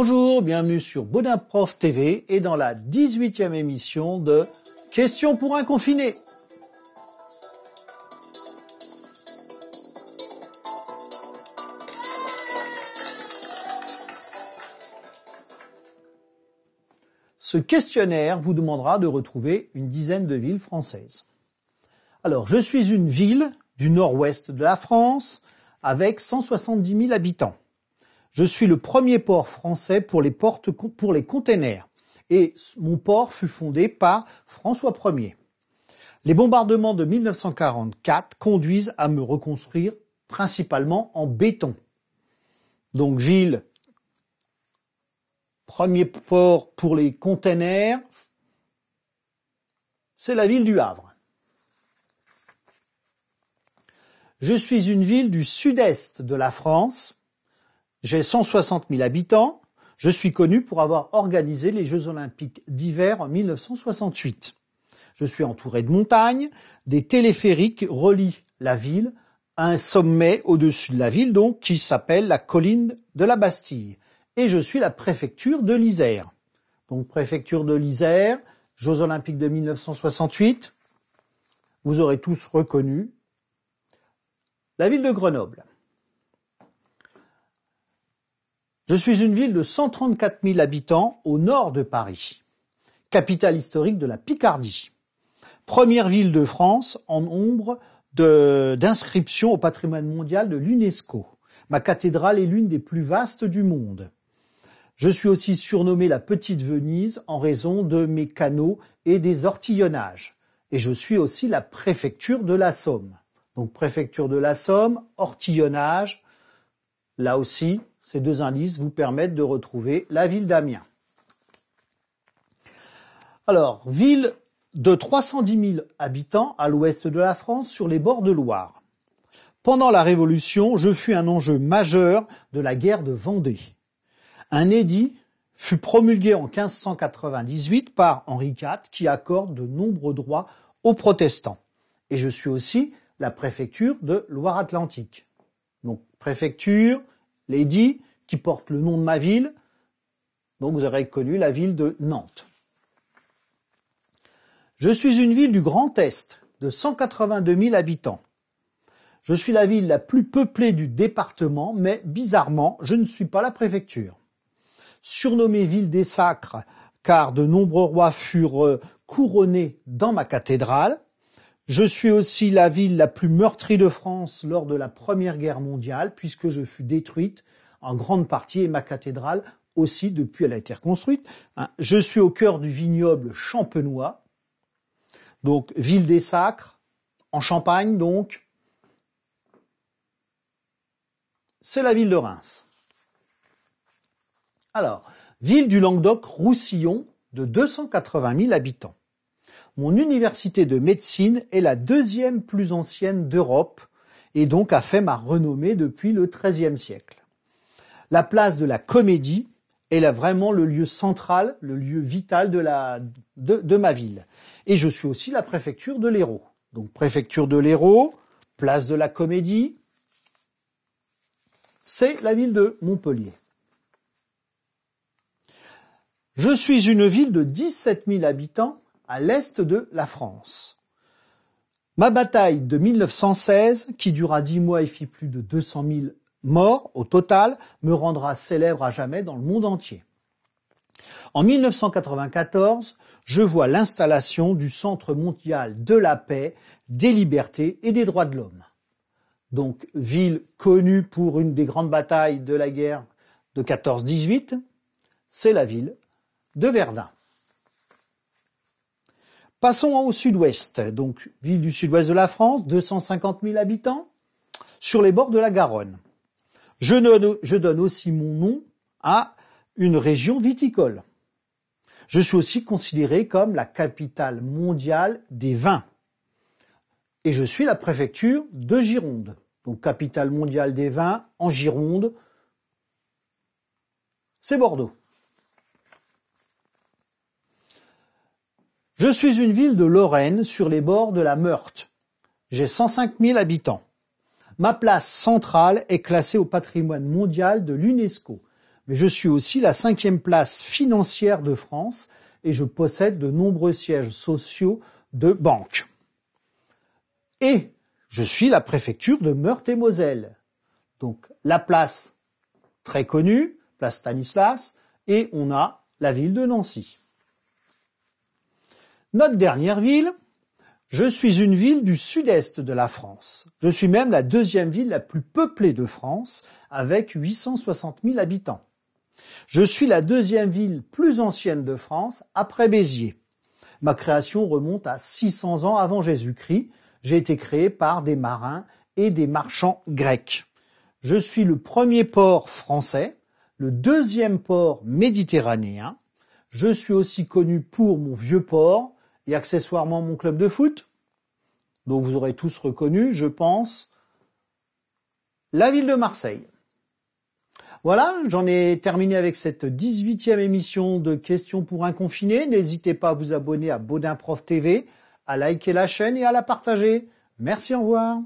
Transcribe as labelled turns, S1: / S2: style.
S1: Bonjour, bienvenue sur Baudin Prof TV et dans la 18e émission de Questions pour un confiné. Ce questionnaire vous demandera de retrouver une dizaine de villes françaises. Alors, je suis une ville du nord-ouest de la France avec 170 000 habitants. Je suis le premier port français pour les portes pour les containers et mon port fut fondé par François Ier. Les bombardements de 1944 conduisent à me reconstruire principalement en béton. Donc ville, premier port pour les containers, c'est la ville du Havre. Je suis une ville du sud-est de la France j'ai 160 000 habitants. Je suis connu pour avoir organisé les Jeux olympiques d'hiver en 1968. Je suis entouré de montagnes. Des téléphériques relient la ville à un sommet au-dessus de la ville, donc, qui s'appelle la colline de la Bastille. Et je suis la préfecture de l'Isère. Donc, préfecture de l'Isère, Jeux olympiques de 1968. Vous aurez tous reconnu la ville de Grenoble. Je suis une ville de 134 000 habitants au nord de Paris, capitale historique de la Picardie, première ville de France en nombre d'inscriptions au patrimoine mondial de l'UNESCO. Ma cathédrale est l'une des plus vastes du monde. Je suis aussi surnommée la Petite Venise en raison de mes canaux et des ortillonnages. Et je suis aussi la préfecture de la Somme. Donc préfecture de la Somme, ortillonnage, là aussi ces deux indices vous permettent de retrouver la ville d'Amiens. Alors, ville de 310 000 habitants à l'ouest de la France sur les bords de Loire. Pendant la Révolution, je fus un enjeu majeur de la guerre de Vendée. Un édit fut promulgué en 1598 par Henri IV qui accorde de nombreux droits aux protestants. Et je suis aussi la préfecture de Loire-Atlantique. Donc préfecture, Lady, qui porte le nom de ma ville. Donc vous aurez connu la ville de Nantes. Je suis une ville du Grand Est, de 182 000 habitants. Je suis la ville la plus peuplée du département, mais bizarrement, je ne suis pas la préfecture. Surnommée ville des sacres, car de nombreux rois furent euh, couronnés dans ma cathédrale, je suis aussi la ville la plus meurtrie de France lors de la Première Guerre mondiale, puisque je fus détruite en grande partie et ma cathédrale aussi, depuis elle a été reconstruite. Hein, je suis au cœur du vignoble champenois, donc ville des sacres, en Champagne donc. C'est la ville de Reims. Alors, ville du Languedoc-Roussillon de 280 000 habitants mon université de médecine est la deuxième plus ancienne d'Europe et donc a fait ma renommée depuis le XIIIe siècle. La place de la comédie est vraiment le lieu central, le lieu vital de, de ma ville. Et je suis aussi la préfecture de l'Hérault. Donc préfecture de l'Hérault, place de la comédie, c'est la ville de Montpellier. Je suis une ville de 17 000 habitants à l'est de la France. Ma bataille de 1916, qui dura dix mois et fit plus de 200 000 morts au total, me rendra célèbre à jamais dans le monde entier. En 1994, je vois l'installation du Centre mondial de la paix, des libertés et des droits de l'homme. Donc, ville connue pour une des grandes batailles de la guerre de 14-18, c'est la ville de Verdun. Passons au sud-ouest, donc ville du sud-ouest de la France, 250 000 habitants, sur les bords de la Garonne. Je donne, je donne aussi mon nom à une région viticole. Je suis aussi considéré comme la capitale mondiale des vins. Et je suis la préfecture de Gironde, donc capitale mondiale des vins en Gironde, c'est Bordeaux. Je suis une ville de Lorraine sur les bords de la Meurthe. J'ai 105 000 habitants. Ma place centrale est classée au patrimoine mondial de l'UNESCO. Mais je suis aussi la cinquième place financière de France et je possède de nombreux sièges sociaux de banques. Et je suis la préfecture de Meurthe-et-Moselle. Donc la place très connue, place Stanislas, et on a la ville de Nancy. Notre dernière ville, je suis une ville du sud-est de la France. Je suis même la deuxième ville la plus peuplée de France, avec 860 000 habitants. Je suis la deuxième ville plus ancienne de France, après Béziers. Ma création remonte à 600 ans avant Jésus-Christ. J'ai été créé par des marins et des marchands grecs. Je suis le premier port français, le deuxième port méditerranéen. Je suis aussi connu pour mon vieux port, et accessoirement mon club de foot, dont vous aurez tous reconnu, je pense, la ville de Marseille. Voilà, j'en ai terminé avec cette 18e émission de Questions pour un confiné. N'hésitez pas à vous abonner à Baudin Prof TV, à liker la chaîne et à la partager. Merci, au revoir.